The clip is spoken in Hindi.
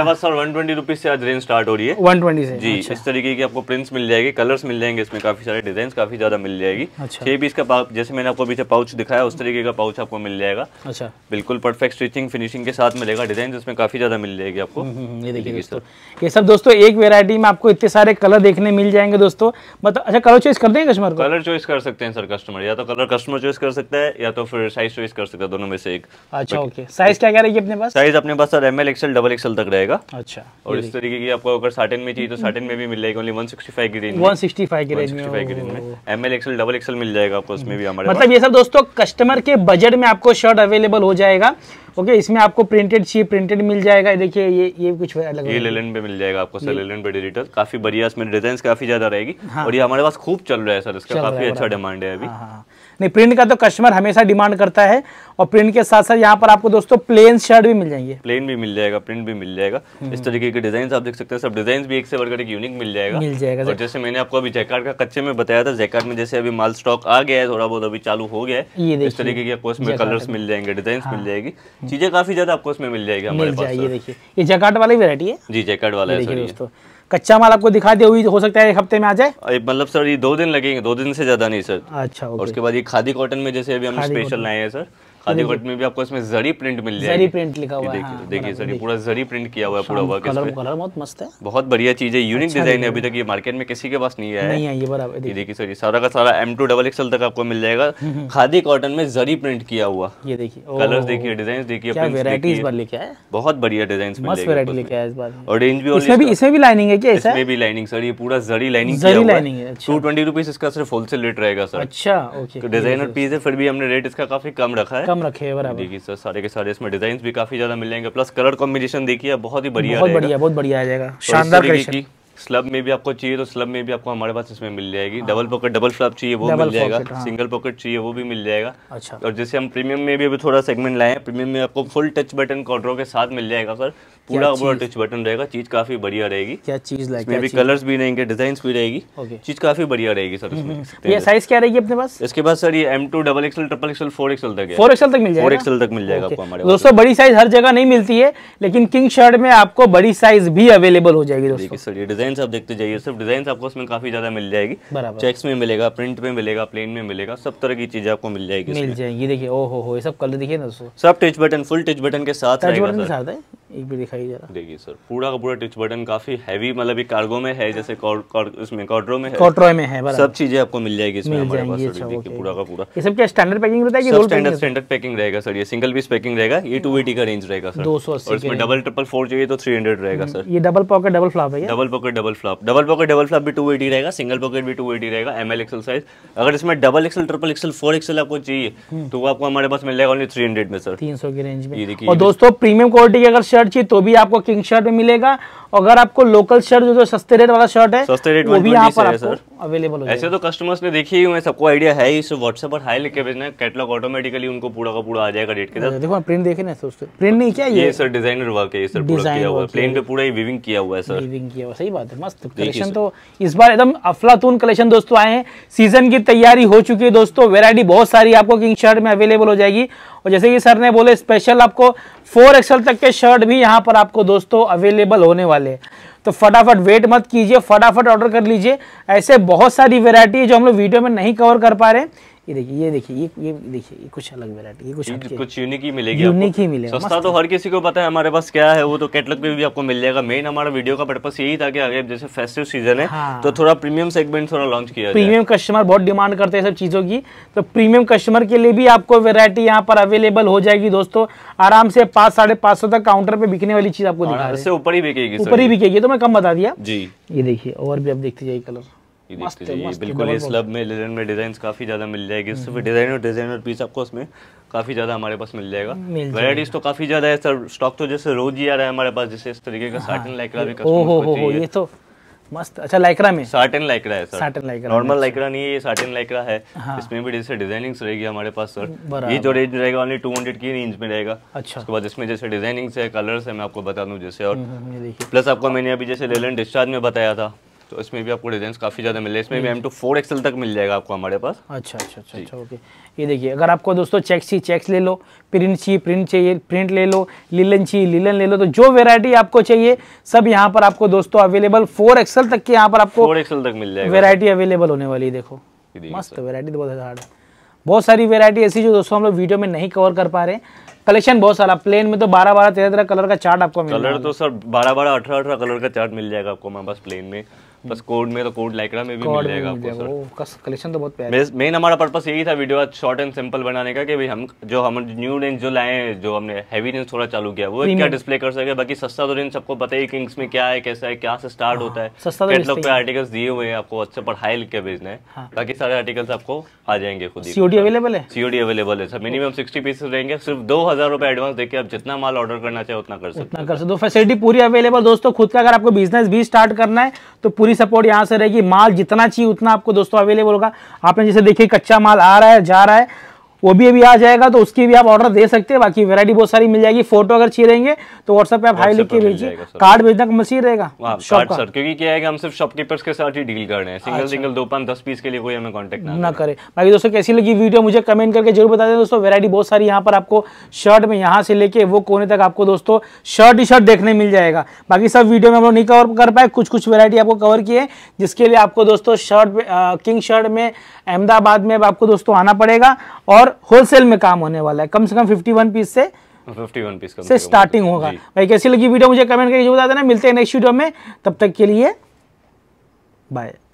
सर 120 रुपीस से आज रेंज स्टार्ट हो रही है 120 से जी अच्छा। इस तरीके की आपको प्रिंट्स मिल जाएगी कलर्स मिल जाएंगे इसमें काफी सारे डिजाइन काफी ज्यादा मिल जाएगी अच्छा। छह पीस का जैसे मैंने आपको पीछे पाउच दिखाया उस तरीके का पाउच आपको मिल जाएगा अच्छा बिल्कुल परफेक्ट स्टिचिंग फिनिशिंग के साथ मिलेगा डिजाइन इसमें काफी ज्यादा मिल जाएगी आपको हम्म, हम्म, ये सब दोस्तों एक वेरायटी में आपको इतने सारे कलर देखने मिल जाएंगे दोस्तों मतलब अच्छा कलर चॉइस कर देंगे कस्टमर कलर चॉइस कर सकते हैं सर कस्टमर या तो कलर कस्टमर चॉइस कर सकता है या तो फिर साइज चॉइस कर सकता है दोनों में से एक अच्छा ओके साइज क्या क्या रहेगी अपने पास साइज अपने पास sir M L XL double XL तक रहेगा जाएगा अच्छा और इस तरीके की आपको अगर साटन में चाहिए तो साटन में भी मिल जाएगी ओनली 165 की रेंज 165 की रेंज में 165 की रेंज में एमएल एक्सएल डबल एक्सएल मिल जाएगा आपको उसमें भी हमारे मतलब ये सब दोस्तों कस्टमर के बजट में आपको शर्ट अवेलेबल हो जाएगा ओके इसमें आपको प्रिंटेड चाहिए प्रिंटेड मिल जाएगा देखिए ये ये कुछ अलग ये लेलन पे मिल जाएगा आपको सर लेलन पे डिजिटल काफी बढ़िया इसमें डिजाइन काफी ज्यादा रहेगी हाँ। और ये हमारे पास खूब चल रहा है सर इसका काफी अच्छा डिमांड है अभी हाँ, हाँ, नहीं प्रिंट का तो कस्टमर हमेशा डिमांड करता है और प्रिंट के साथ साथ यहाँ पर आपको दोस्तों प्लेन शर्ट भी मिल जाएंगे प्लेन भी मिल जाएगा प्रिंट भी मिल जाएगा हम्म। इस तरीके के डिजाइन आप देख सकते हैं सब डिजाइन भी एक से बढ़कर एक यूनिक मिल जाएगा मिल जाएगा और जैसे मैंने आपको अभी जैकार्ड का कच्चे में बताया था जैकार्ड में जैसे अभी माल स्टॉक आ गया है थोड़ा बहुत अभी चालू हो गया है इस तरीके के आपको में मिल जाएंगे डिजाइन मिल जाएगी हम्म। चीजें काफी ज्यादा आपको इसमें मिल जाएगी मिल जाएगी देखिए ये जैकट वाली वेरायटी है जी जैकट वाला है दोस्तों कच्चा माल आपको दिखा दे हुई हो सकता है एक हफ्ते में आ जाए मतलब सर ये दो दिन लगेंगे दो दिन से ज्यादा नहीं सर अच्छा और उसके बाद ये खादी कॉटन में जैसे अभी हम स्पेशल लाए हैं सर वर्ड में भी आपको इसमें जरी प्रिंट मिल जाएगी जरी प्रिंट लिखा हुआ है देखिए हाँ, देखिए सर पूरा जरी प्रिंट किया हुआ है पूरा वर्क कलर कलर बहुत मस्त है बहुत बढ़िया चीज है यूनिक डिजाइन अच्छा है अभी तक ये मार्केट में किसी के पास नहीं आया नहीं है ये बराबर देखिए सर ये सारा का सारा एम टू डबल एक्सएल तक आपको मिल जाएगा हम्म, हम्म। खादी कॉटन में जरी प्रिंट किया हुआ ये देखिए कलर देखिए डिजाइन देखिए बहुत बढ़िया डिजाइन और रेंज भी इसमें भी इसमें भी लाइनिंग है क्या इसमें भी लाइनिंग सर ये पूरा जरी लाइनिंग जरी लाइनिंग है टू ट्वेंटी रुपीज इसका सिर्फ होलसेल रेट रहेगा सर अच्छा डिजाइनर पीस तो है फिर भी हमने रेट इसका काफी कम रखा है कम रखे हैं बराबर देखिए सर सारे के सारे इसमें डिजाइन भी काफी ज्यादा मिलेंगे प्लस कलर कॉम्बिनेशन देखिए बहुत ही बढ़िया बहुत बढ़िया बहुत बढ़िया आ जाएगा शानदार स्लब में भी आपको चाहिए तो स्लब में भी आपको हमारे पास इसमें मिल जाएगी हाँ। डबल पॉकेट डबल स्लब चाहिए वो मिल जाएगा हाँ। सिंगल पॉकेट चाहिए वो भी मिल जाएगा अच्छा और जैसे हम प्रीमियम में भी अभी थोड़ा सेगमेंट लाए हैं प्रीमियम में आपको फुल टच बटन कॉर्डरों के साथ मिल जाएगा सर पूरा पूरा टच बटन रहेगा चीज काफी बढ़िया रहेगी क्या चीज लाइक इसमें भी कलर्स भी रहेंगे डिजाइन भी रहेगी चीज काफी बढ़िया रहेगी सर इसमें ये साइज क्या रहेगी अपने पास इसके पास सर ये M two double XL triple XL four XL तक फोर एक्सल तक मिल जाएगा फोर एक्सएल तक मिल जाएगा आपको हमारे दोस्तों बड़ी साइज हर जगह नहीं मिलती है लेकिन किंग शर्ट में आपको बड़ी साइज भी अवेलेबल हो जाएगी दोस्तों सर ये डिजाइन आप देखते जाइए सिर्फ डिजाइन आपको इसमें काफी ज्यादा मिल जाएगी चेक्स में मिलेगा प्रिंट में मिलेगा प्लेन में मिलेगा सब तरह की चीजें आपको मिल जाएगी मिल जाएगी देखिए ओ हो सब कलर देखिए ना दोस्तों सब touch button full touch button के साथ टच बटन के साथ है एक भी दिखाई जा जरा देखिए सर पूरा का पूरा टच बटन काफी हैवी मतलब एक कार्गो में है जैसे इसमें कॉड्रो में है कॉट्रो में है सब चीजें आपको मिल जाएगी इसमें हमारे पास अच्छा, देखिए पूरा का पूरा ये सब क्या स्टैंडर्ड पैकिंग रहता है कि रोल स्टैंडर्ड स्टैंडर्ड पैकिंग रहेगा सर ये सिंगल पीस पैकिंग रहेगा ये 280 का रेंज रहेगा सर 280 और इसमें डबल ट्रिपल फोर चाहिए तो 300 रहेगा हम्म, सर ये डबल पॉकेट डबल फ्लॉप है double pocket double flap double pocket double flap भी 280 रहेगा सिंगल पॉकेट भी 280 रहेगा एमएल एक्सएल साइज अगर इसमें double XL triple XL four XL आपको चाहिए हम्म। तो वो आपको हमारे पास मिल जाएगा ओनली 300 में सर 300 की रेंज में और दोस्तों प्रीमियम क्वालिटी की अगर शर्ट चाहिए तो भी आपको किंग शर्ट में मिलेगा अगर आपको लोकल शर्ट जो सस्ते रेट वाला शर्ट है सस्ते रेट वो भी यहाँ पर आपको अवेलेबल हो ऐसे तो कस्टमर्स ने देखी ही हुए सबको आइडिया है इस व्हाट्सएप पर हाई लिख के भेजना कैटलॉग ऑटोमेटिकली उनको पूरा का पूरा आ जाएगा डेट के साथ देखो प्रिंट देखे ना सर प्रिंट नहीं क्या ये, सर डिजाइनर वर्क है ये सर पूरा किया हुआ प्लेन पे पूरा ही वीविंग किया हुआ है सर वीविंग किया हुआ सही बात है मस्त कलेक्शन तो इस बार एकदम अफलातून कलेक्शन दोस्तों आए हैं सीजन की तैयारी हो चुकी है दोस्तों वेरायटी बहुत सारी आपको किंग शर्ट में अवेलेबल हो जाएगी और जैसे कि सर ने बोले स्पेशल आपको फोर एक्सएल तक के शर्ट भी यहाँ पर आपको दोस्तों अवेलेबल होने वाले हैं तो फटाफट वेट मत कीजिए फटाफट ऑर्डर कर लीजिए ऐसे बहुत सारी वेरायटी है जो हम लोग वीडियो में नहीं कवर कर पा रहे ये देखिए ये देखिए ये ये देखिए ये कुछ अलग वेराइटी ये कुछ कुछ यूनिक ही मिलेगी यूनिक ही मिलेगा सस्ता तो हर किसी को पता है हमारे पास क्या है वो तो कैटलॉग पे भी आपको मिल जाएगा मेन हमारा वीडियो का पर्पस यही था कि अगर जैसे फेस्टिव सीजन है हाँ। तो थोड़ा प्रीमियम सेगमेंट थोड़ा लॉन्च किया प्रीमियम कस्टमर बहुत डिमांड करते हैं सब चीज़ों की तो प्रीमियम कस्टमर के लिए भी आपको वेरायटी यहाँ पर अवेलेबल हो जाएगी दोस्तों आराम से पाँच साढ़े पाँच सौ तक काउंटर पे बिकने वाली चीज आपको ऊपर ही बिकेगी ऊपर ही बिकेगी तो मैं कम बता दिया जी ये देखिए और भी आप देखते जाइए कलर बिल्कुल इस लब में में डिज़ाइन काफ़ी ज़्यादा मिल जाएगी हम्म। सिर्फ डिज़ाइन और डिज़ाइन और पीस आपको उसमें काफ़ी ज़्यादा हमारे पास मिल जाएगा वेराइटीज़ तो काफ़ी ज़्यादा है सर स्टॉक तो जैसे रोज ही आ रहा है हमारे पास जैसे इस तरीके का साटन हाँ। लाइकरा भी ये तो मस्त अच्छा लाइक्रा में साटन लाइक्रा है sir satin Lycra normal Lycra नहीं है ये साटन लाइक्रा है हाँ। इसमें भी जैसे डिजाइनिंग्स रहेगी हमारे पास सर ये जो रेंज रहेगा ओनली 200 की रेंज में रहेगा अच्छा उसके बाद इसमें जैसे डिजाइनिंग्स है कलर्स है मैं आपको बता दूं जैसे और प्लस हम्म, हम्म, आपको मैंने अभी जैसे लेलन डिस्चार्ज में बताया था तो इसमें भी आपको डिजाइन काफ़ी ज़्यादा मिल इसमें भी एम टू फोर एक्सल तक मिल जाएगा आपको हमारे पास अच्छा अच्छा अच्छा अच्छा ओके ये देखिए अगर आपको दोस्तों चेक्स चाहिए चेक्स ले लो प्रिंट चाहिए प्रिंट चाहिए प्रिंट ले लो लीलन चाहिए लीलन ले लो तो जो वेरायटी आपको चाहिए सब यहाँ पर आपको दोस्तों अवेलेबल फोर एक्सल तक के यहाँ पर आपको वेरायटी अवेलेबल होने वाली देखो मस्त वेरायटी तो बहुत हार्ड है बहुत सारी वेरायटी ऐसी जो दोस्तों हम लोग वीडियो में नहीं कवर कर पा रहे कलेक्शन बहुत सारा प्लेन में तो बारह बारह तेरह तेरह कलर का चार्ट आपको मिल कलर तो सर बारह बारह अठारह अठारह कलर का चार्ट मिल जाएगा आपको हमारे पास प्लेन में बस कोड में तो कोड लाइक्रा में भी मिल जाएगा आपको सर कलेक्शन तो बहुत प्यारा मेन हमारा पर्पस यही था वीडियो आज शॉर्ट एंड सिंपल बनाने का कि भाई हम जो हम न्यू रेंज जो लाए हैं जो हमने हैवी रेंज थोड़ा चालू किया वो क्या डिस्प्ले कर सके बाकी सस्ता तो रेंज सबको पता ही किंग्स में क्या है कैसा है क्या से स्टार्ट हाँ, होता है सस्ता तो पे आर्टिकल्स दिए हुए हैं आपको अच्छे पढ़ाई लिख के भेजना है हाँ। बाकी सारे आर्टिकल्स आपको आ जाएंगे खुद सीओडी अवेलेबल है सीओडी अवेलेबल है सर मिनिमम सिक्सटी पीसेस रहेंगे सिर्फ दो हजार रुपए एडवांस देके आप जितना माल ऑर्डर करना चाहे उतना कर सकते उतना कर सकते फैसिलिटी पूरी अवेलेबल दोस्तों खुद का अगर आपको बिजनेस भी स्टार्ट करना है तो पूरी सपोर्ट यहाँ से रहेगी माल जितना चाहिए उतना आपको दोस्तों अवेलेबल होगा आपने जैसे देखिए कच्चा माल आ रहा है जा रहा है वो भी अभी आ जाएगा तो उसकी भी आप ऑर्डर दे सकते हैं बाकी वैरायटी बहुत सारी मिल जाएगी फोटो अगर छी रहेंगे तो व्हाट्सएप पे आप हाई लिख के भेजिए कार्ड भेजना हाँ, का मसीह रहेगा सर क्योंकि क्या है कि हम सिर्फ शॉपकीपर्स के साथ ही डील कर रहे हैं सिंगल अच्छा। सिंगल दो पाँच दस पीस के लिए कोई हमें कॉन्टेक्ट ना करे बाकी दोस्तों कैसी लगी वीडियो मुझे कमेंट करके जरूर बता दें दोस्तों वेरायटी बहुत सारी यहाँ पर आपको शर्ट में यहाँ से लेके वो कोने तक आपको दोस्तों शर्ट ही शर्ट देखने मिल जाएगा बाकी सब वीडियो में हम लोग नहीं कवर कर पाए कुछ कुछ वेरायटी आपको कवर किए जिसके लिए आपको दोस्तों शर्ट किंग शर्ट में अहमदाबाद में आपको दोस्तों आना पड़ेगा और और होलसेल में काम होने वाला है कम से कम 51 पीस से 51 पीस से स्टार्टिंग होगा भाई कैसी लगी वीडियो मुझे कमेंट करके बता देना मिलते हैं नेक्स्ट वीडियो में तब तक के लिए बाय